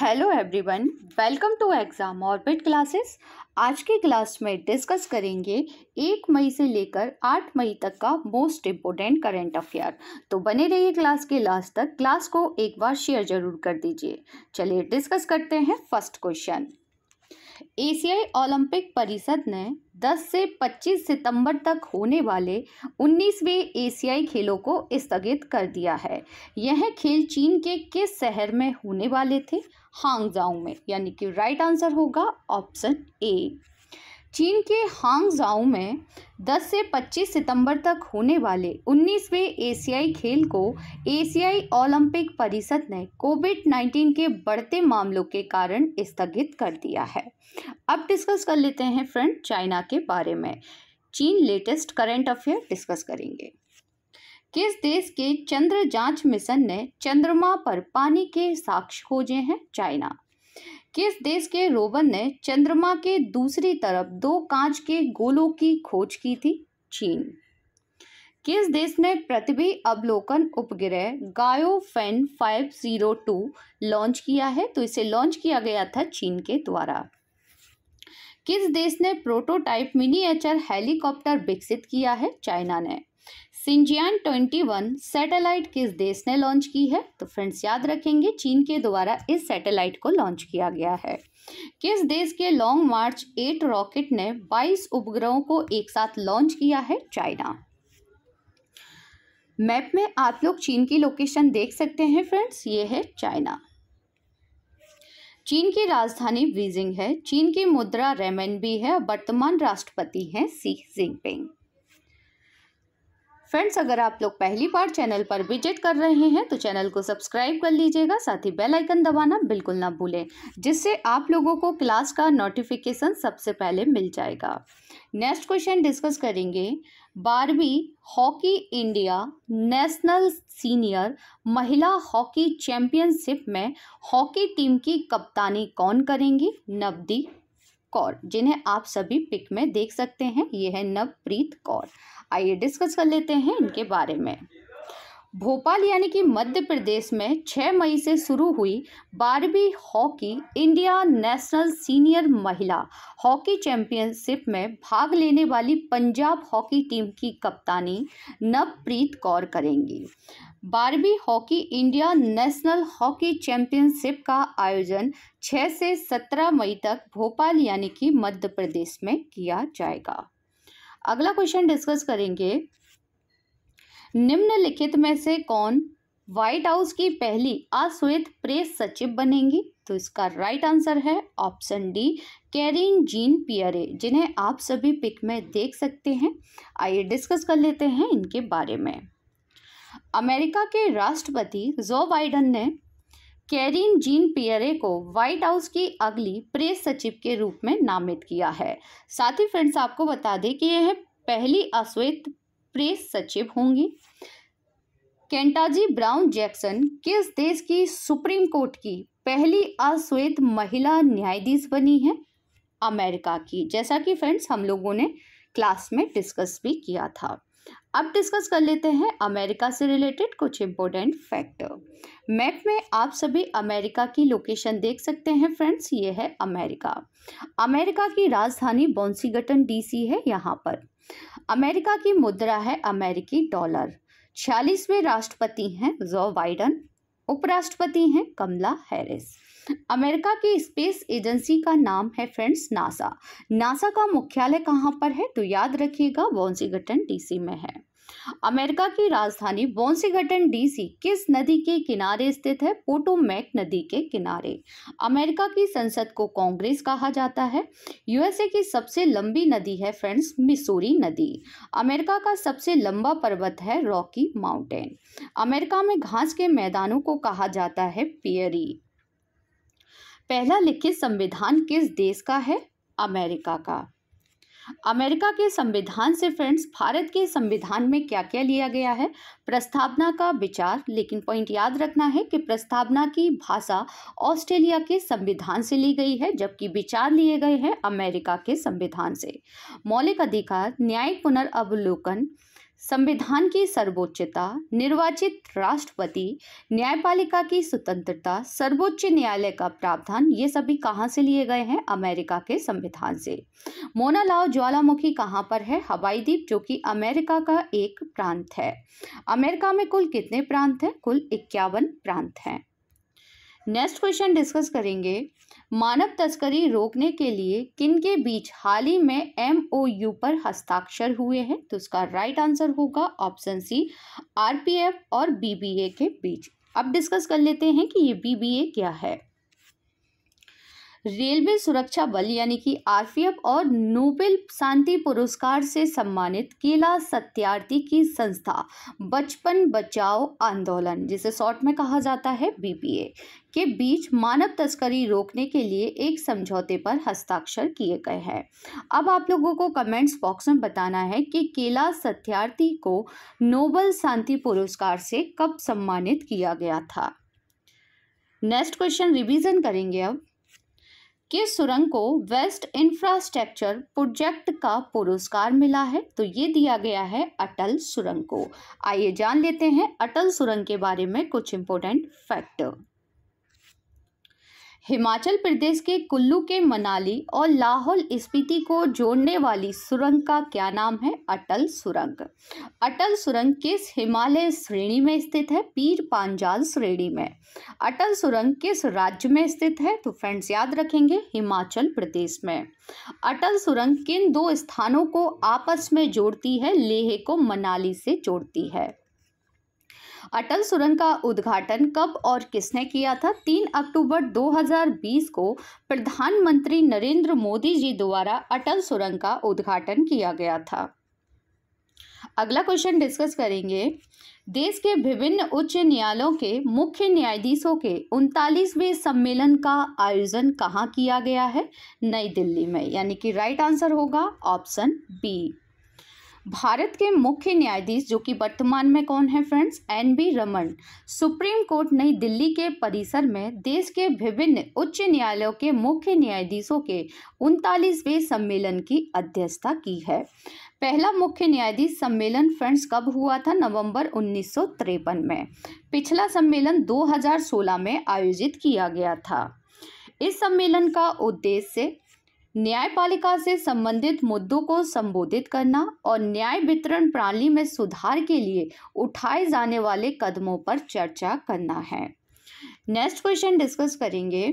Hello everyone welcome to exam orbit classes आज के class में डिस्कस करेंगे एक मई से लेकर आठ मई तक का मोस्ट इम्पोर्टेंट करेंट अफेयर तो बने रहिए क्लास के लास्ट तक क्लास को एक बार शेयर जरूर कर दीजिए चलिए डिस्कस करते हैं फर्स्ट क्वेश्चन एशियाई ओलंपिक परिषद ने 10 से 25 सितंबर तक होने वाले 19वें एशियाई खेलों को स्थगित कर दिया है यह खेल चीन के किस शहर में होने वाले थे हांगजाऊ में यानी कि राइट आंसर होगा ऑप्शन ए चीन के हांगजाओ में 10 से 25 सितंबर तक होने वाले 19वें एशियाई खेल को एशियाई ओलंपिक परिषद ने कोविड 19 के बढ़ते मामलों के कारण स्थगित कर दिया है अब डिस्कस कर लेते हैं फ्रेंड चाइना के बारे में चीन लेटेस्ट करंट अफेयर डिस्कस करेंगे किस देश के चंद्र जांच मिशन ने चंद्रमा पर पानी के साक्ष्य खोजे हैं चाइना किस देश के रोवन ने चंद्रमा के दूसरी तरफ दो कांच के गोलों की खोज की थी चीन किस देश ने पृथ्वी अवलोकन उपग्रह गायो फेन टू लॉन्च किया है तो इसे लॉन्च किया गया था चीन के द्वारा किस देश ने प्रोटोटाइप मिनीएचर हेलीकॉप्टर विकसित किया है चाइना ने सिंजियान 21 सैटेलाइट किस देश ने लॉन्च की है तो फ्रेंड्स याद रखेंगे चीन के द्वारा इस सैटेलाइट को लॉन्च किया गया है किस देश के लॉन्ग मार्च एट रॉकेट ने 22 उपग्रहों को एक साथ लॉन्च किया है चाइना मैप में आप लोग चीन की लोकेशन देख सकते हैं फ्रेंड्स ये है चाइना चीन की राजधानी बीजिंग है चीन की मुद्रा रेमेन भी है वर्तमान राष्ट्रपति हैं सी जिनपिंग फ्रेंड्स अगर आप लोग पहली बार चैनल पर विजिट कर रहे हैं तो चैनल को सब्सक्राइब कर लीजिएगा साथ ही बेल आइकन दबाना बिल्कुल ना भूलें जिससे आप लोगों को क्लास का नोटिफिकेशन सबसे पहले मिल जाएगा नेक्स्ट क्वेश्चन डिस्कस करेंगे बारहवीं हॉकी इंडिया नेशनल सीनियर महिला हॉकी चैंपियनशिप में हॉकी टीम की कप्तानी कौन करेंगी नवदीप कौर जिन्हें आप सभी पिक में देख सकते हैं यह है नवप्रीत कौर आइए डिस्कस कर लेते हैं हम्म। इनके बारे में भोपाल यानी कि मध्य प्रदेश में 6 मई से शुरू हुई बारहवीं हॉकी इंडिया नेशनल सीनियर महिला हॉकी चैंपियनशिप में भाग लेने वाली पंजाब हॉकी टीम की कप्तानी नवप्रीत कौर करेंगी बारहवीं hockey India national hockey championship का आयोजन 6 से 17 मई तक भोपाल यानी कि मध्य प्रदेश में किया जाएगा अगला क्वेश्चन डिस्कस करेंगे निम्नलिखित में से कौन व्हाइट हाउस की पहली अश्वेत प्रेस सचिव बनेंगी तो इसका राइट आंसर है option D Karine Jean Pierre जिन्हें आप सभी पिक में देख सकते हैं आइए डिस्कस कर लेते हैं इनके बारे में अमेरिका के राष्ट्रपति जो बाइडन ने कैरिन जीन पियरे को व्हाइट हाउस की अगली प्रेस सचिव के रूप में नामित किया है साथ ही फ्रेंड्स आपको बता दें कि यह पहली अश्वेत प्रेस सचिव होंगी केंटाजी ब्राउन जैक्सन किस देश की सुप्रीम कोर्ट की पहली अश्वेत महिला न्यायाधीश बनी है अमेरिका की जैसा कि फ्रेंड्स हम लोगों ने क्लास में डिस्कस भी किया था अब डिस्कस कर लेते हैं अमेरिका से रिलेटेड कुछ इम्पोर्टेंट फैक्टर मैप में आप सभी अमेरिका की लोकेशन देख सकते हैं फ्रेंड्स ये है अमेरिका अमेरिका की राजधानी बॉन्सीगटन डीसी है यहाँ पर अमेरिका की मुद्रा है अमेरिकी डॉलर छियालीसवें राष्ट्रपति हैं जो बाइडन उपराष्ट्रपति हैं कमला हैरिस अमेरिका की स्पेस एजेंसी का नाम है फ्रेंड्स नासा नासा का मुख्यालय कहाँ पर है तो याद रखिएगा बौनसीघटन डीसी में है अमेरिका की राजधानी बॉन्सीघटन डीसी किस नदी के किनारे स्थित है पोटोमैक नदी के किनारे अमेरिका की संसद को कांग्रेस कहा जाता है यूएसए की सबसे लंबी नदी है फ्रेंड्स मिसूरी नदी अमेरिका का सबसे लंबा पर्वत है रॉकी माउंटेन अमेरिका में घास के मैदानों को कहा जाता है पियरी पहला लिखित संविधान किस देश का है अमेरिका का अमेरिका के संविधान से फ्रेंड्स भारत के संविधान में क्या क्या लिया गया है प्रस्तावना का विचार लेकिन पॉइंट याद रखना है कि प्रस्तावना की भाषा ऑस्ट्रेलिया के संविधान से ली गई है जबकि विचार लिए गए हैं अमेरिका के संविधान से मौलिक अधिकार न्यायिक पुनर्वलोकन संविधान की सर्वोच्चता निर्वाचित राष्ट्रपति न्यायपालिका की स्वतंत्रता सर्वोच्च न्यायालय का प्रावधान ये सभी कहाँ से लिए गए हैं अमेरिका के संविधान से मोना लाओ ज्वालामुखी कहाँ पर है हवाई द्वीप जो कि अमेरिका का एक प्रांत है अमेरिका में कुल कितने प्रांत हैं कुल इक्यावन प्रांत हैं नेक्स्ट क्वेश्चन डिस्कस करेंगे मानव तस्करी रोकने के लिए किन के बीच हाल ही में यू पर हस्ताक्षर हुए हैं तो उसका राइट आंसर होगा ऑप्शन सी एफ और ए के बीच अब डिस्कस कर लेते हैं कि ये ए क्या है रेलवे सुरक्षा बल यानी कि आरपीएफ और नोबेल शांति पुरस्कार से सम्मानित केला सत्यार्थी की संस्था बचपन बचाओ आंदोलन जिसे शॉर्ट में कहा जाता है बीपीए के बीच मानव तस्करी रोकने के लिए एक समझौते पर हस्ताक्षर किए गए हैं अब आप लोगों को कमेंट्स बॉक्स में बताना है कि केला सत्यार्थी को नोबल शांति पुरस्कार से कब सम्मानित किया गया था नेक्स्ट क्वेश्चन रिवीजन करेंगे अब किस सुरंग को वेस्ट इंफ्रास्ट्रक्चर प्रोजेक्ट का पुरस्कार मिला है तो ये दिया गया है अटल सुरंग को आइए जान लेते हैं अटल सुरंग के बारे में कुछ इंपोर्टेंट फैक्ट हिमाचल प्रदेश के कुल्लू के मनाली और लाहौल स्पीति को जोड़ने वाली सुरंग का क्या नाम है अटल सुरंग अटल सुरंग किस हिमालय श्रेणी में स्थित है पीर पांजाल श्रेणी में अटल सुरंग किस राज्य में स्थित है तो फ्रेंड्स याद रखेंगे हिमाचल प्रदेश में अटल सुरंग किन दो स्थानों को आपस में जोड़ती है लेह को मनाली से जोड़ती है अटल सुरंग का उद्घाटन कब और किसने किया था तीन अक्टूबर 2020 को प्रधानमंत्री नरेंद्र मोदी जी द्वारा अटल सुरंग का उद्घाटन किया गया था अगला क्वेश्चन डिस्कस करेंगे देश के विभिन्न उच्च न्यायालयों के मुख्य न्यायाधीशों के उनतालीसवें सम्मेलन का आयोजन कहाँ किया गया है नई दिल्ली में यानी कि राइट आंसर होगा ऑप्शन बी भारत के मुख्य न्यायाधीश जो कि वर्तमान में कौन है friends N B Raman supreme court नई दिल्ली के परिसर में देश के विभिन्न उच्च न्यायालयों के मुख्य न्यायाधीशों के उनतालीसवें सम्मेलन की अध्यक्षता की है पहला मुख्य न्यायाधीश सम्मेलन फ्रेंड्स कब हुआ था नवंबर उन्नीस में पिछला सम्मेलन 2016 में आयोजित किया गया था इस सम्मेलन का उद्देश्य न्यायपालिका से संबंधित मुद्दों को संबोधित करना और न्याय वितरण प्रणाली में सुधार के लिए उठाए जाने वाले कदमों पर चर्चा करना है नेक्स्ट क्वेश्चन डिस्कस करेंगे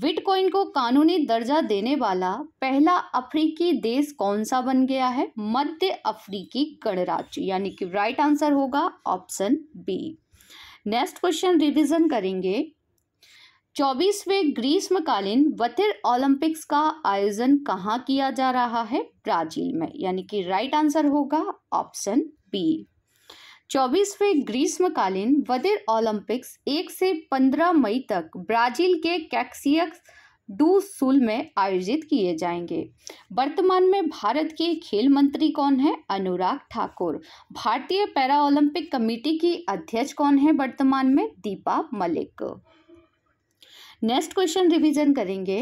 विटकॉइन को कानूनी दर्जा देने वाला पहला अफ्रीकी देश कौन सा बन गया है मध्य अफ्रीकी गणराज्य यानी कि राइट आंसर होगा option B next question revision करेंगे चौबीसवें ग्रीष्मकालीन वतिर ओलंपिक्स का आयोजन कहाँ किया जा रहा है ब्राजील में यानी कि राइट आंसर होगा ऑप्शन बी चौबीसवें ग्रीष्मकालीन वतिर ओलंपिक्स एक से पंद्रह मई तक ब्राजील के कैक्सियक्स डू सुल में आयोजित किए जाएंगे वर्तमान में भारत के खेल मंत्री कौन है अनुराग ठाकुर भारतीय पैरा ओलंपिक कमेटी की अध्यक्ष कौन है वर्तमान में Deepa Malik next question revision करेंगे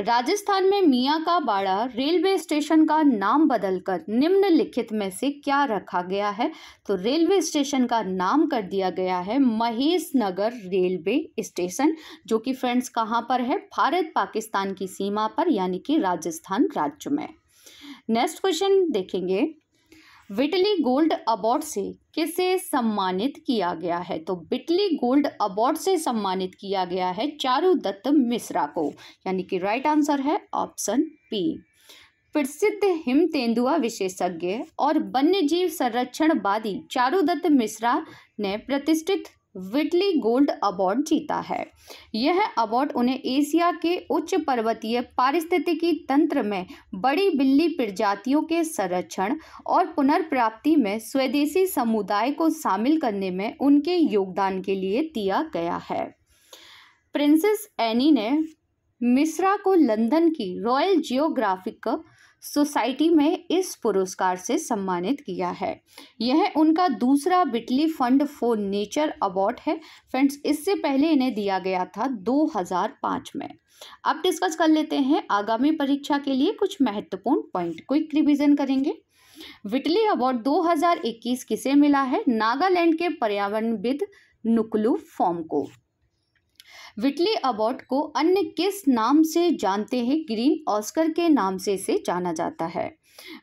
राजस्थान में मियाँ का बाड़ा रेलवे स्टेशन का नाम बदलकर निम्नलिखित में से क्या रखा गया है तो रेलवे स्टेशन का नाम कर दिया गया है महेश नगर रेलवे स्टेशन जो कि फ्रेंड्स कहाँ पर है भारत पाकिस्तान की सीमा पर यानी कि राजस्थान राज्य में नेक्स्ट क्वेश्चन देखेंगे बिटली गोल्ड अवार्ड से किसे सम्मानित किया गया है तो बिटली गोल्ड अवार्ड से सम्मानित किया गया है चारू दत्त मिश्रा को यानी कि राइट आंसर है ऑप्शन पी प्रसिद्ध हिम तेंदुआ विशेषज्ञ और वन्य जीव संरक्षणवादी चारू दत्त मिश्रा ने प्रतिष्ठित विटली गोल्ड अवार्ड जीता है यह अवार्ड उन्हें एशिया के उच्च पर्वतीय पारिस्थितिकी तंत्र में बड़ी बिल्ली प्रजातियों के संरक्षण और पुनर्प्राप्ति में स्वदेशी समुदाय को शामिल करने में उनके योगदान के लिए दिया गया है प्रिंसेस एनी ने मिश्रा को लंदन की रॉयल जियोग्राफिक सोसाइटी में इस पुरस्कार से सम्मानित किया है यह उनका दूसरा Whitley fund for nature award है फ्रेंड्स इससे पहले इन्हें दिया गया था 2005 में अब डिस्कस कर लेते हैं आगामी परीक्षा के लिए कुछ महत्वपूर्ण पॉइंट क्विक रिविजन करेंगे विटली अवार्ड 2021 किसे मिला है नागालैंड के पर्यावरणविद नुकलू फॉर्म को विटली अबॉट को अन्य किस नाम से जानते हैं ग्रीन ऑस्कर के नाम से इसे जाना जाता है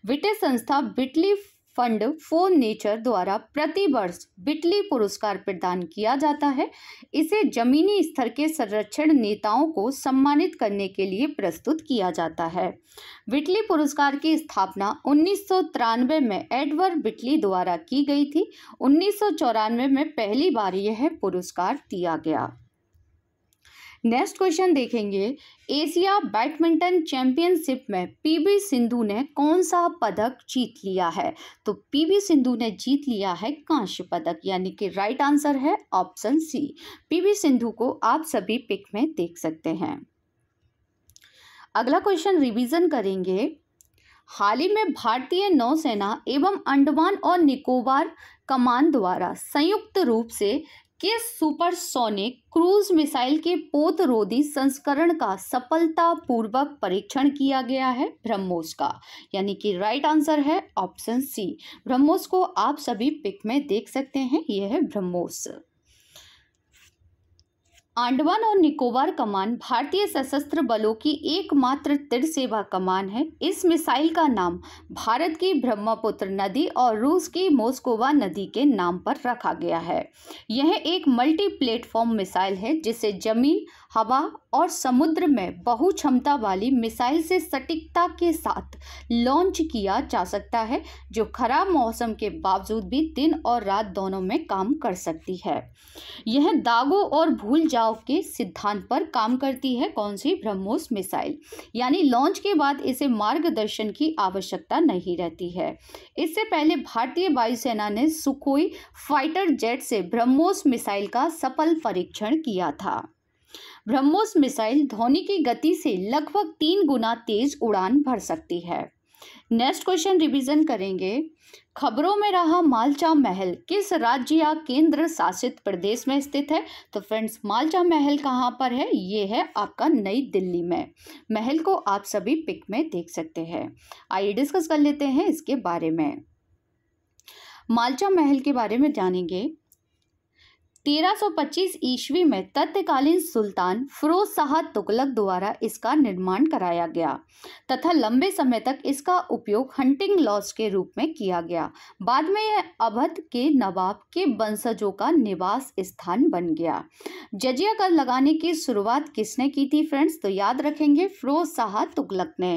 विटे संस्था विटली फंड फोन नेचर द्वारा प्रति वर्ष बिटली पुरस्कार प्रदान किया जाता है इसे जमीनी स्तर के संरक्षण नेताओं को सम्मानित करने के लिए प्रस्तुत किया जाता है बिटली पुरस्कार की स्थापना उन्नीस में एडवर्ड बिटली द्वारा की गई थी उन्नीस में पहली बार यह पुरस्कार दिया गया नेक्स्ट क्वेश्चन देखेंगे एशिया बैडमिंटन चैंपियनशिप में पीवी सिंधु ने कौन सा पदक जीत लिया है तो पीवी सिंधु ने जीत लिया है कांस्य पदक यानी कि राइट आंसर है ऑप्शन सी पीवी सिंधु को आप सभी पिक में देख सकते हैं अगला क्वेश्चन रिवीजन करेंगे हाल ही में भारतीय नौसेना एवं अंडमान और निकोबार कमान द्वारा संयुक्त रूप से किस सुपरसोनिक क्रूज मिसाइल के पोतरोधी संस्करण का सफलतापूर्वक परीक्षण किया गया है ब्रह्मोस का यानी कि राइट आंसर है ऑप्शन सी ब्रह्मोस को आप सभी पिक में देख सकते हैं यह है ब्रह्मोस आंडवान और निकोबार कमान भारतीय सशस्त्र बलों की एकमात्र तिर सेवा कमान है इस मिसाइल का नाम भारत की ब्रह्मपुत्र नदी और रूस की मोस्कोवा नदी के नाम पर रखा गया है यह एक मल्टी प्लेटफॉर्म मिसाइल है जिसे जमीन हवा और समुद्र में बहु क्षमता वाली मिसाइल से सटीकता के साथ लॉन्च किया जा सकता है जो खराब मौसम के बावजूद भी दिन और रात दोनों में काम कर सकती है यह दागों और भूल जाओ के सिद्धांत पर काम करती है कौन सी ब्रह्मोस मिसाइल यानी लॉन्च के बाद इसे मार्गदर्शन की आवश्यकता नहीं रहती है इससे पहले भारतीय वायुसेना ने सुखोई फाइटर जेट से ब्रह्मोस मिसाइल का सफल परीक्षण किया था ब्रह्मोस मिसाइल ध्वनि की गति से लगभग तीन गुना तेज उड़ान भर सकती है नेक्स्ट क्वेश्चन रिवीजन करेंगे खबरों में रहा मालचा महल किस राज्य या केंद्र शासित प्रदेश में स्थित है तो फ्रेंड्स मालचा महल कहाँ पर है ये है आपका नई दिल्ली में महल को आप सभी पिक में देख सकते हैं आइए डिस्कस कर लेते हैं इसके बारे में मालचा महल के बारे में जानेंगे 1325 ईस्वी में तत्कालीन सुल्तान फरोज शाह तुगलक द्वारा इसका निर्माण कराया गया तथा लंबे समय तक इसका उपयोग हंटिंग लॉज के रूप में किया गया बाद में यह अवध के नवाब के वंशजों का निवास स्थान बन गया जजिया कर लगाने की शुरुआत किसने की थी फ्रेंड्स तो याद रखेंगे फिरोज शाह तुगलक ने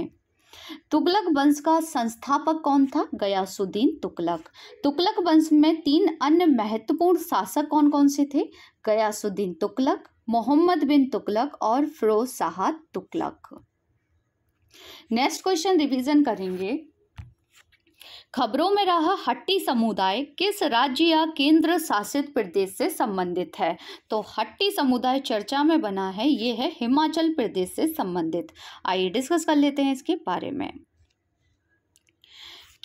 तुगलक वंश का संस्थापक कौन था गयासुद्दीन तुगलक तुगलक वंश में तीन अन्य महत्वपूर्ण शासक कौन कौन से थे गयासुद्दीन तुगलक मोहम्मद बिन तुगलक और Firoz Shah Tughlaq next question revision करेंगे खबरों में रहा हट्टी समुदाय किस राज्य या केंद्र शासित प्रदेश से संबंधित है तो हट्टी समुदाय चर्चा में बना है ये है हिमाचल प्रदेश से संबंधित आइए डिस्कस कर लेते हैं इसके बारे में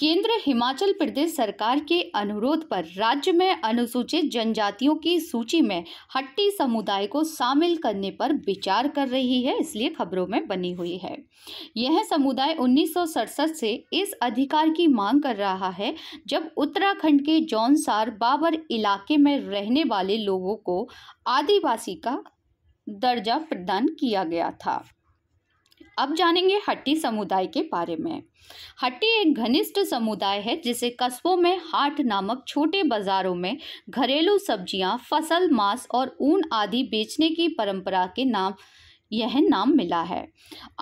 केंद्र हिमाचल प्रदेश सरकार के अनुरोध पर राज्य में अनुसूचित जनजातियों की सूची में हट्टी समुदाय को शामिल करने पर विचार कर रही है इसलिए खबरों में बनी हुई है यह समुदाय उन्नीस से इस अधिकार की मांग कर रहा है जब उत्तराखंड के जौनसार बाबर इलाके में रहने वाले लोगों को आदिवासी का दर्जा प्रदान किया गया था अब जानेंगे हट्टी समुदाय के बारे में हट्टी एक घनिष्ठ समुदाय है जिसे कस्बों में हाट नामक छोटे बाजारों में घरेलू सब्जियां, फसल मांस और ऊन आदि बेचने की परंपरा के नाम यह नाम मिला है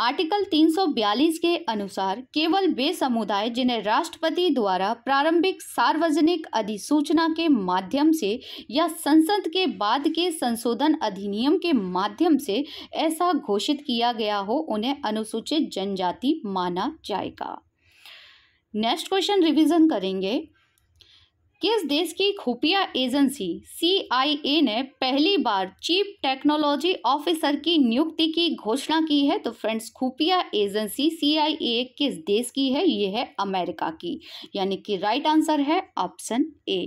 आर्टिकल 342 के अनुसार केवल वे समुदाय जिन्हें राष्ट्रपति द्वारा प्रारंभिक सार्वजनिक अधिसूचना के माध्यम से या संसद के बाद के संशोधन अधिनियम के माध्यम से ऐसा घोषित किया गया हो उन्हें अनुसूचित जनजाति माना जाएगा नेक्स्ट क्वेश्चन रिवीजन करेंगे किस देश की खुफिया एजेंसी सीआईए ने पहली बार चीफ टेक्नोलॉजी ऑफिसर की नियुक्ति की घोषणा की है तो फ्रेंड्स खुफिया एजेंसी सीआईए किस देश की है ये है अमेरिका की यानी कि राइट आंसर है ऑप्शन ए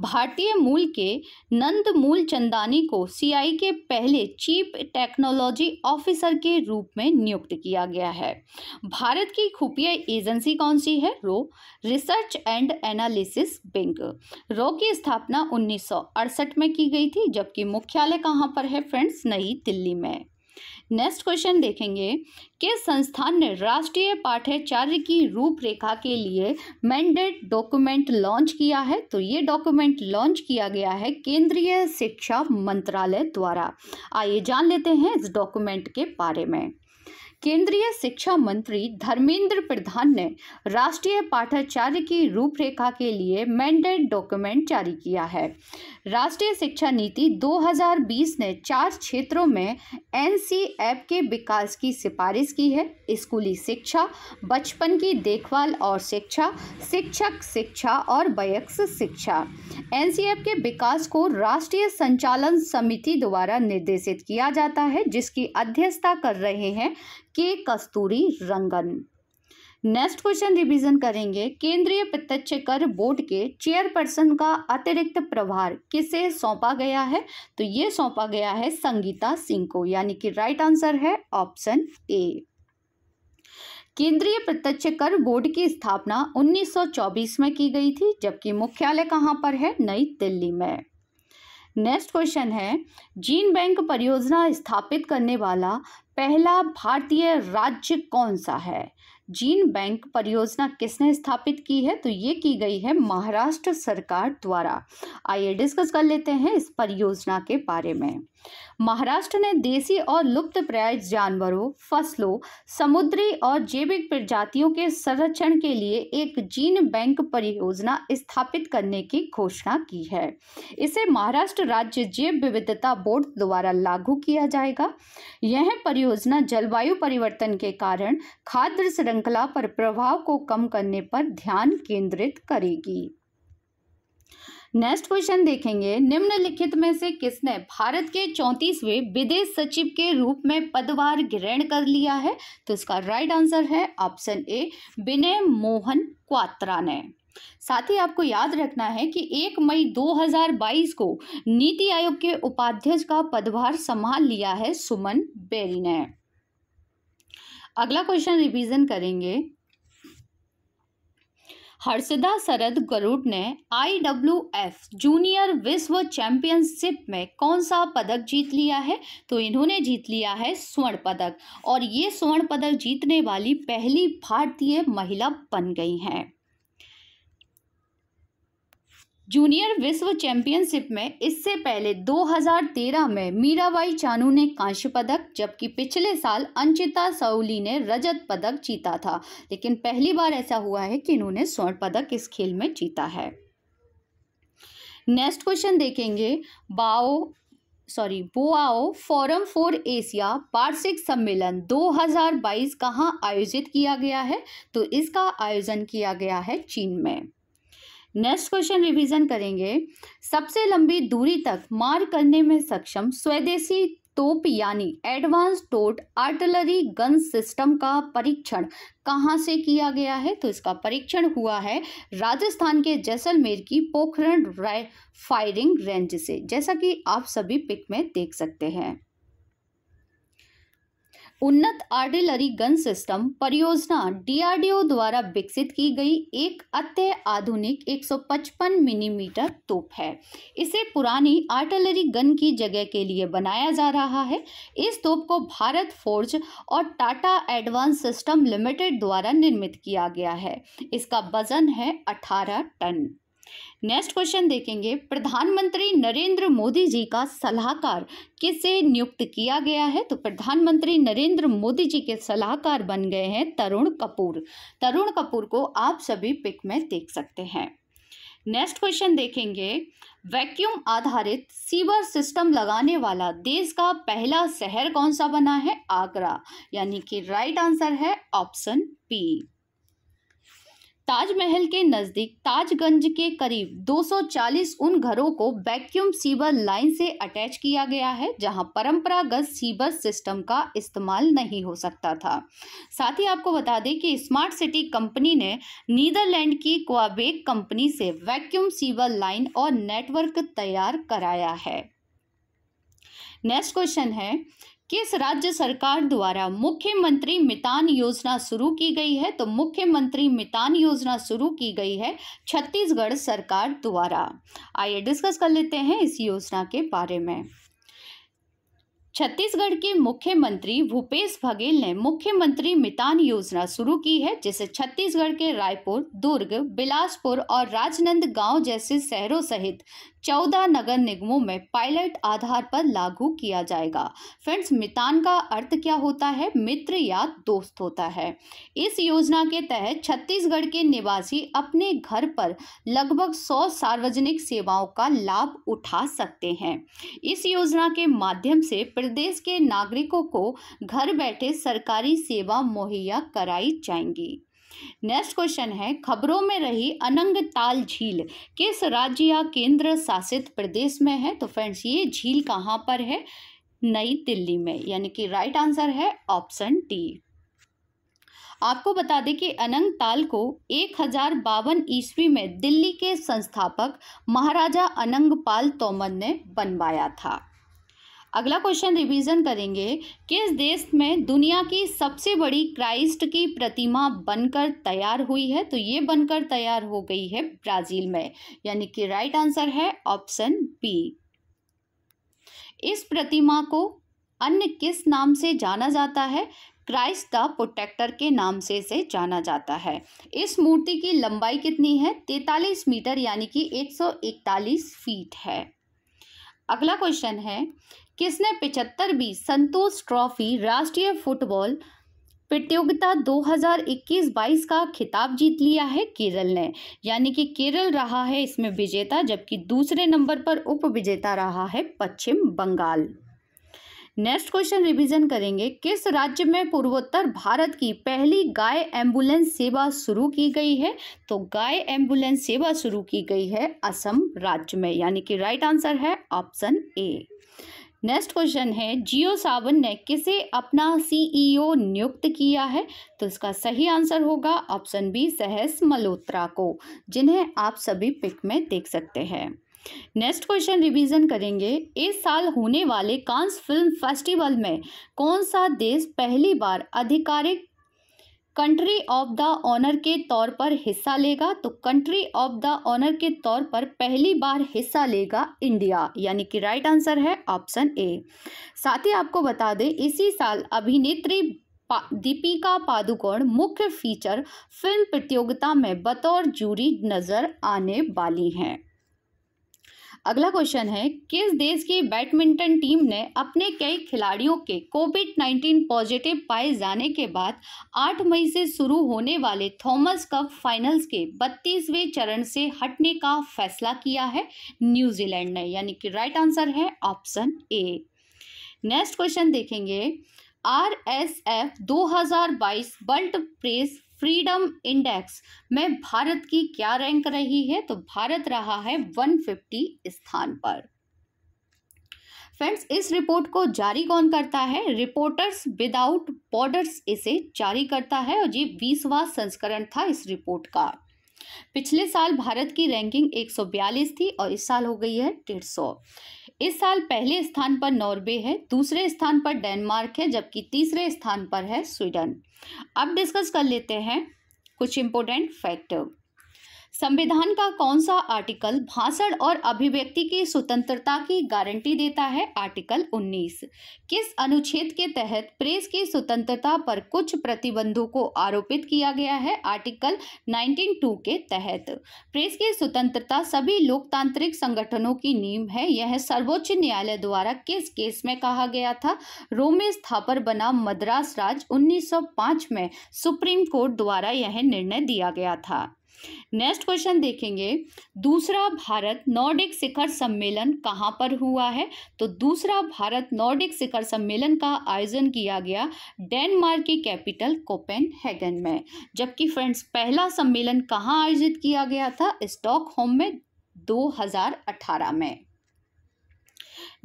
भारतीय मूल के नंद मूल चंदानी को सीआई के पहले चीफ टेक्नोलॉजी ऑफिसर के रूप में नियुक्त किया गया है भारत की खुफिया एजेंसी कौन सी है रो रिसर्च एंड एनालिसिस बैंक रो की स्थापना 1968 में की गई थी जबकि मुख्यालय कहाँ पर है फ्रेंड्स नई दिल्ली में नेक्स्ट क्वेश्चन देखेंगे किस संस्थान ने राष्ट्रीय पाठ्यचार्य की रूपरेखा के लिए मैंडेट डॉक्यूमेंट लॉन्च किया है तो ये डॉक्यूमेंट लॉन्च किया गया है केंद्रीय शिक्षा मंत्रालय द्वारा आइए जान लेते हैं इस डॉक्यूमेंट के बारे में केंद्रीय शिक्षा मंत्री धर्मेंद्र प्रधान ने राष्ट्रीय पाठाचार्य की रूपरेखा के लिए मैंडेट डॉक्यूमेंट जारी किया है राष्ट्रीय शिक्षा नीति 2020 ने चार क्षेत्रों में एन के विकास की सिफारिश की है स्कूली शिक्षा बचपन की देखभाल और शिक्षा शिक्षक शिक्षा और वयक्स शिक्षा एन के विकास को राष्ट्रीय संचालन समिति द्वारा निर्देशित किया जाता है जिसकी अध्यक्षता कर रहे हैं K Kasturirangan next question revision करेंगे केंद्रीय प्रत्यक्ष कर बोर्ड के चेयरपर्सन का अतिरिक्त प्रभार किसे सौंपा गया है तो ये सौंपा गया है संगीता सिंह को यानी कि राइट आंसर है ऑप्शन ए केंद्रीय प्रत्यक्ष कर बोर्ड की स्थापना 1924 में की गई थी जबकि मुख्यालय कहाँ पर है नई दिल्ली में नेक्स्ट क्वेश्चन है जीन बैंक परियोजना स्थापित करने वाला पहला भारतीय राज्य कौन सा है जीन बैंक परियोजना किसने स्थापित की है तो ये की गई है महाराष्ट्र सरकार द्वारा आइए डिस्कस कर लेते हैं इस परियोजना के बारे में महाराष्ट्र ने देसी और लुप्त प्राय जानवरों फसलों समुद्री और जैविक प्रजातियों के संरक्षण के लिए एक जीन बैंक परियोजना स्थापित करने की घोषणा की है इसे महाराष्ट्र राज्य जैव विविधता बोर्ड द्वारा लागू किया जाएगा यह परियोजना योजना जलवायु परिवर्तन के कारण खाद्य श्रृंखला पर प्रभाव को कम करने पर ध्यान केंद्रित करेगी नेक्स्ट क्वेश्चन देखेंगे निम्नलिखित में से किसने भारत के चौंतीसवें विदेश सचिव के रूप में पदभार ग्रहण कर लिया है तो इसका राइट आंसर है ऑप्शन ए विनय मोहन क्वात्रा ने साथ ही आपको याद रखना है कि 1 मई 2022 को नीति आयोग के उपाध्यक्ष का पदभार संभाल लिया है सुमन बेरी ने अगला क्वेश्चन रिवीजन करेंगे हर्षदा शरद गरुड़ ने आईडब्ल्यूएफ जूनियर विश्व चैंपियनशिप में कौन सा पदक जीत लिया है तो इन्होंने जीत लिया है स्वर्ण पदक और ये स्वर्ण पदक जीतने वाली पहली भारतीय महिला बन गई हैं जूनियर विश्व चैंपियनशिप में इससे पहले 2013 में मीराबाई चानू ने कांस्य पदक जबकि पिछले साल अंचिता साउली ने रजत पदक जीता था लेकिन पहली बार ऐसा हुआ है कि इन्होंने स्वर्ण पदक इस खेल में जीता है नेक्स्ट क्वेश्चन देखेंगे Bao sorry Boao forum for Asia वार्षिक सम्मेलन 2022 कहाँ आयोजित किया गया है तो इसका आयोजन किया गया है चीन में नेक्स्ट क्वेश्चन रिवीजन करेंगे सबसे लंबी दूरी तक मार करने में सक्षम स्वदेशी तोप यानी advanced towed artillery gun system का परीक्षण कहाँ से किया गया है तो इसका परीक्षण हुआ है राजस्थान के जैसलमेर की पोखरण फायरिंग रेंज से जैसा कि आप सभी पिक में देख सकते हैं उन्नत आर्टिलरी गन सिस्टम परियोजना डीआरडीओ द्वारा विकसित की गई एक अत्य आधुनिक 155 मिलीमीटर mm तोप है इसे पुरानी आर्टिलरी गन की जगह के लिए बनाया जा रहा है इस तोप को भारत फोर्ज और टाटा एडवांस सिस्टम लिमिटेड द्वारा निर्मित किया गया है इसका वजन है 18 टन नेक्स्ट क्वेश्चन देखेंगे प्रधानमंत्री नरेंद्र मोदी जी का सलाहकार किसे नियुक्त किया गया है तो प्रधानमंत्री नरेंद्र मोदी जी के सलाहकार बन गए हैं तरुण कपूर तरुण कपूर को आप सभी पिक में देख सकते हैं नेक्स्ट क्वेश्चन देखेंगे वैक्यूम आधारित सीवर सिस्टम लगाने वाला देश का पहला शहर कौन सा बना है आगरा यानी कि राइट आंसर है ऑप्शन पी ताजमहल के नज़दीक ताजगंज के करीब 240 उन घरों को वैक्यूम सीवर लाइन से अटैच किया गया है जहां परंपरागत सीवर सिस्टम का इस्तेमाल नहीं हो सकता था साथ ही आपको बता दें कि स्मार्ट सिटी कंपनी ने नीदरलैंड की क्वाबेक कंपनी से वैक्यूम सीवर लाइन और नेटवर्क तैयार कराया है नेक्स्ट क्वेश्चन है किस राज्य सरकार द्वारा मुख्यमंत्री मितान योजना शुरू की गई है तो मुख्यमंत्री मितान योजना शुरू की गई है छत्तीसगढ़ सरकार द्वारा आइए डिस्कस कर लेते हैं इस योजना के बारे में छत्तीसगढ़ के मुख्यमंत्री भूपेश बघेल ने मुख्यमंत्री मितान योजना शुरू की है जिसे छत्तीसगढ़ के रायपुर दुर्ग बिलासपुर और राजनंद गांव जैसे शहरों सहित चौदह नगर निगमों में पायलट आधार पर लागू किया जाएगा फ्रेंड्स मितान का अर्थ क्या होता है मित्र या दोस्त होता है इस योजना के तहत छत्तीसगढ़ के निवासी अपने घर पर लगभग सौ सार्वजनिक सेवाओं का लाभ उठा सकते हैं इस योजना के माध्यम से प्रदेश के नागरिकों को घर बैठे सरकारी सेवा मुहैया कराई जाएंगी नेक्स्ट क्वेश्चन है खबरों में रही अनंगताल झील किस राज्य या केंद्र शासित प्रदेश में है तो फ्रेंड्स ये झील कहाँ पर है नई दिल्ली में यानी कि राइट आंसर है ऑप्शन डी आपको बता दें कि अनंग ताल को एक हजार बावन ईस्वी में दिल्ली के संस्थापक महाराजा अनंगपाल तोमर ने बनवाया था अगला क्वेश्चन रिवीजन करेंगे किस देश में दुनिया की सबसे बड़ी क्राइस्ट की प्रतिमा बनकर तैयार हुई है तो ये बनकर तैयार हो गई है ब्राज़ील में यानी कि राइट आंसर है ऑप्शन बी इस प्रतिमा को अन्य किस नाम से जाना जाता है क्राइस्ट द प्रोटेक्टर के नाम से इसे जाना जाता है इस मूर्ति की लंबाई कितनी है तैतालीस मीटर यानी कि एक फीट है अगला क्वेश्चन है किसने पिछहत्तरवीं संतोष ट्रॉफी राष्ट्रीय फुटबॉल प्रतियोगिता 2021-22 का खिताब जीत लिया है केरल ने यानी कि केरल रहा है इसमें विजेता जबकि दूसरे नंबर पर उप विजेता रहा है Paschim Bengal next question revision करेंगे किस राज्य में पूर्वोत्तर भारत की पहली गाय एम्बुलेंस सेवा शुरू की गई है तो गाय एम्बुलेंस सेवा शुरू की गई है असम राज्य में यानी कि राइट आंसर है ऑप्शन ए नेक्स्ट क्वेश्चन है जियो सावन ने किसे अपना सीईओ e नियुक्त किया है तो इसका सही आंसर होगा ऑप्शन बी सहस मल्होत्रा को जिन्हें आप सभी पिक में देख सकते हैं नेक्स्ट क्वेश्चन रिवीजन करेंगे इस साल होने वाले कांस फिल्म फेस्टिवल में कौन सा देश पहली बार आधिकारिक कंट्री ऑफ द ऑनर के तौर पर हिस्सा लेगा तो कंट्री ऑफ द ऑनर के तौर पर पहली बार हिस्सा लेगा इंडिया यानी कि राइट आंसर है ऑप्शन ए साथ ही आपको बता दें इसी साल अभिनेत्री दीपिका पादुकोण मुख्य फीचर फिल्म प्रतियोगिता में बतौर जूरी नजर आने वाली हैं अगला क्वेश्चन है किस देश की बैडमिंटन टीम ने अपने कई खिलाड़ियों के कोविड 19 पॉजिटिव पाए जाने के बाद 8 मई से शुरू होने वाले थॉमस कप फाइनल्स के 32वें चरण से हटने का फैसला किया है न्यूजीलैंड ने यानी कि राइट आंसर है ऑप्शन ए नेक्स्ट क्वेश्चन देखेंगे आर एस एफ दो हजार बाईस वर्ल्ड प्रेस फ्रीडम इंडेक्स में भारत की क्या रैंक रही है तो भारत रहा है 150 स्थान पर फ्रेंड्स इस रिपोर्ट को जारी कौन करता है रिपोर्टर्स विदाउट बॉर्डर्स इसे जारी करता है और ये बीसवा संस्करण था इस रिपोर्ट का पिछले साल भारत की रैंकिंग 142 थी और इस साल हो गई है डेढ़ इस साल पहले स्थान पर नॉर्वे है दूसरे स्थान पर डेनमार्क है जबकि तीसरे स्थान पर है स्वीडन अब डिस्कस कर लेते हैं कुछ इम्पोर्टेंट फैक्टर संविधान का कौन सा आर्टिकल भाषण और अभिव्यक्ति की स्वतंत्रता की गारंटी देता है आर्टिकल 19 किस अनुच्छेद के तहत प्रेस की स्वतंत्रता पर कुछ प्रतिबंधों को आरोपित किया गया है आर्टिकल 19.2 के तहत प्रेस की स्वतंत्रता सभी लोकतांत्रिक संगठनों की नींव है यह सर्वोच्च न्यायालय द्वारा किस केस में कहा गया था रोमेश स्थापर बना मद्रास राज उन्नीस में सुप्रीम कोर्ट द्वारा यह निर्णय दिया गया था नेक्स्ट क्वेश्चन देखेंगे दूसरा भारत नॉर्डिक शिखर सम्मेलन कहाँ पर हुआ है तो दूसरा भारत नॉर्डिक शिखर सम्मेलन का आयोजन किया गया डेनमार्क की कैपिटल कोपेनहेगन में जबकि फ्रेंड्स पहला सम्मेलन कहाँ आयोजित किया गया था स्टॉकहोम में 2018 में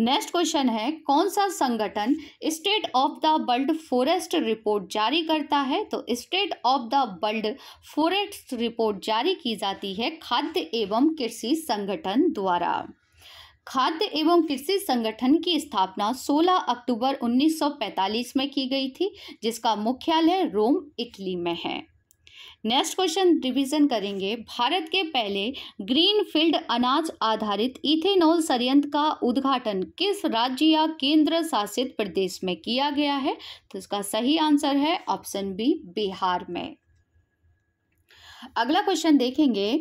नेक्स्ट क्वेश्चन है कौन सा संगठन state of the world forest report जारी करता है तो state of the world forest report जारी की जाती है खाद्य एवं कृषि संगठन द्वारा खाद्य एवं कृषि संगठन की स्थापना 16 अक्टूबर 1945 में की गई थी जिसका मुख्यालय रोम इटली में है नेक्स्ट क्वेश्चन रिवीजन करेंगे भारत के पहले ग्रीन फील्ड अनाज आधारित इथेनॉल संयंत्र का उद्घाटन किस राज्य या केंद्र शासित प्रदेश में किया गया है तो इसका सही आंसर है ऑप्शन बी बिहार में अगला क्वेश्चन देखेंगे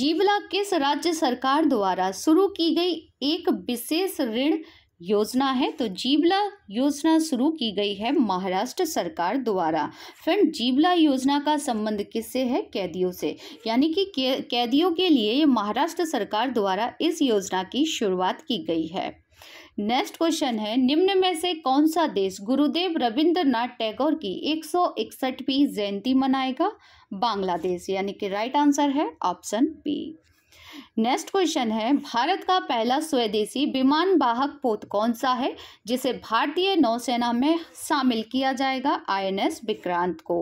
जीवला किस राज्य सरकार द्वारा शुरू की गई एक विशेष ऋण योजना है तो जीवला योजना शुरू की गई है महाराष्ट्र सरकार द्वारा फ्रेंड जीवला योजना का संबंध किससे है कैदियों से यानी कि कैदियों के लिए महाराष्ट्र सरकार द्वारा इस योजना की शुरुआत की गई है नेक्स्ट क्वेश्चन है निम्न में से कौन सा देश गुरुदेव रविंद्रनाथ टैगोर की एक सौ इकसठवीं जयंती मनाएगा बांग्लादेश यानी कि राइट आंसर है ऑप्शन बी नेक्स्ट क्वेश्चन है भारत का पहला स्वदेशी विमान वाहक पोत कौन सा है जिसे भारतीय नौसेना में शामिल किया जाएगा आईएनएस विक्रांत को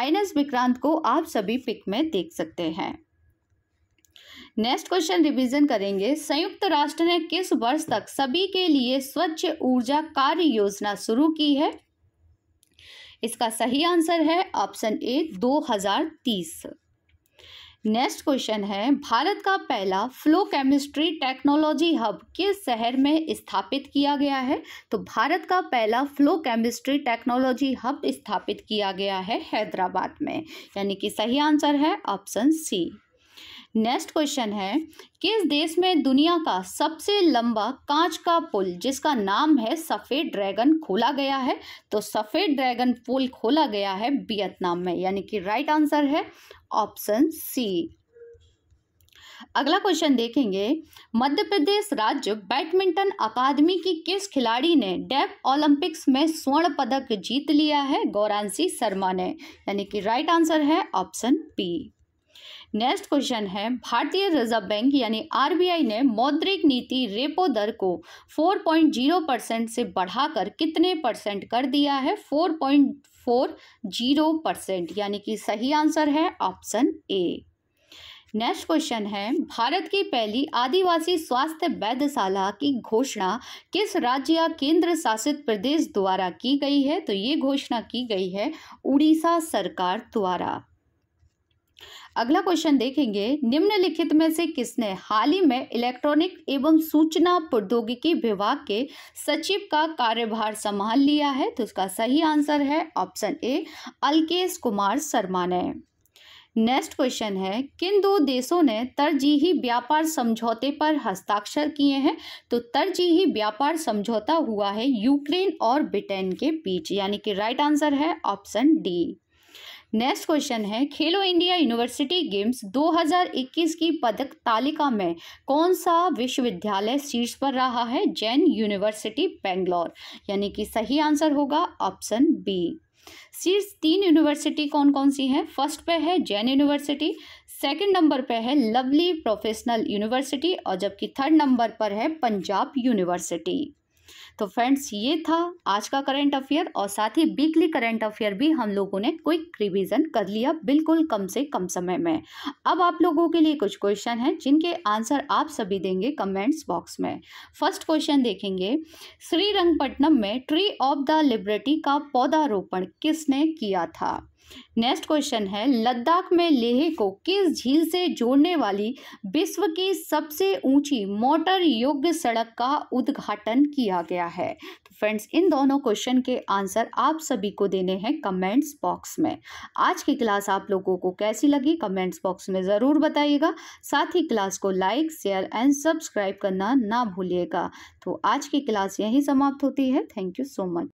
आईएनएस विक्रांत को आप सभी पिक में देख सकते हैं नेक्स्ट क्वेश्चन रिवीजन करेंगे संयुक्त राष्ट्र ने किस वर्ष तक सभी के लिए स्वच्छ ऊर्जा कार्य योजना शुरू की है इसका सही आंसर है ऑप्शन ए दो हजार तीस नेक्स्ट क्वेश्चन है भारत का पहला फ्लो केमिस्ट्री टेक्नोलॉजी हब किस शहर में स्थापित किया गया है तो भारत का पहला फ्लो केमिस्ट्री टेक्नोलॉजी हब स्थापित किया गया है हैदराबाद में यानी कि सही आंसर है ऑप्शन सी नेक्स्ट क्वेश्चन है किस देश में दुनिया का सबसे लंबा कांच का पुल जिसका नाम है सफ़ेद ड्रैगन खोला गया है तो सफ़ेद ड्रैगन पुल खोला गया है वियतनाम में यानी कि राइट आंसर है ऑप्शन सी अगला क्वेश्चन देखेंगे मध्य प्रदेश राज्य बैडमिंटन अकादमी की किस खिलाड़ी ने डेप ओलंपिक्स में स्वर्ण पदक जीत लिया है गौरांशी शर्मा ने यानी कि राइट आंसर है ऑप्शन पी नेक्स्ट क्वेश्चन है भारतीय रिजर्व बैंक यानी आरबीआई ने मौद्रिक नीति रेपो दर को 4.0 परसेंट से बढ़ाकर कितने परसेंट कर दिया है 4.40 परसेंट यानी कि सही आंसर है ऑप्शन ए नेक्स्ट क्वेश्चन है भारत की पहली आदिवासी स्वास्थ्य वैधशाला की घोषणा किस राज्य या केंद्र शासित प्रदेश द्वारा की गई है तो ये घोषणा की गई है उड़ीसा सरकार द्वारा अगला क्वेश्चन देखेंगे निम्नलिखित में से किसने हाल ही में इलेक्ट्रॉनिक एवं सूचना प्रौद्योगिकी विभाग के सचिव का कार्यभार संभाल लिया है तो उसका सही आंसर है ऑप्शन ए अलकेश कुमार शर्मा ने नेक्स्ट क्वेश्चन है किन दो देशों ने तरजीही व्यापार समझौते पर हस्ताक्षर किए हैं तो तरजीही व्यापार समझौता हुआ है यूक्रेन और ब्रिटेन के बीच यानी कि राइट आंसर है ऑप्शन डी नेक्स्ट क्वेश्चन है खेलो इंडिया यूनिवर्सिटी गेम्स 2021 की पदक तालिका में कौन सा विश्वविद्यालय शीर्ष पर रहा है जैन यूनिवर्सिटी बेंगलोर यानी कि सही आंसर होगा ऑप्शन बी शीर्ष तीन यूनिवर्सिटी कौन कौन सी हैं फर्स्ट पे है जैन यूनिवर्सिटी सेकंड नंबर पे है लवली प्रोफेशनल यूनिवर्सिटी और जबकि थर्ड नंबर पर है पंजाब यूनिवर्सिटी तो फ्रेंड्स ये था आज का करंट अफेयर और साथ ही वीकली करंट अफेयर भी हम लोगों ने क्विक रिवीजन कर लिया बिल्कुल कम से कम समय में अब आप लोगों के लिए कुछ क्वेश्चन हैं जिनके आंसर आप सभी देंगे कमेंट्स बॉक्स में फर्स्ट क्वेश्चन देखेंगे श्रीरंगपट्टनम में ट्री ऑफ द लिबर्टी का पौधारोपण किसने किया था नेक्स्ट क्वेश्चन है लद्दाख में लेह को किस झील से जोड़ने वाली विश्व की सबसे ऊंची मोटर योग्य सड़क का उद्घाटन किया गया है तो फ्रेंड्स इन दोनों क्वेश्चन के आंसर आप सभी को देने हैं कमेंट्स बॉक्स में आज की क्लास आप लोगों को कैसी लगी कमेंट्स बॉक्स में ज़रूर बताइएगा साथ ही क्लास को लाइक शेयर एंड सब्सक्राइब करना ना भूलिएगा तो आज की क्लास यहीं समाप्त होती है थैंक यू सो मच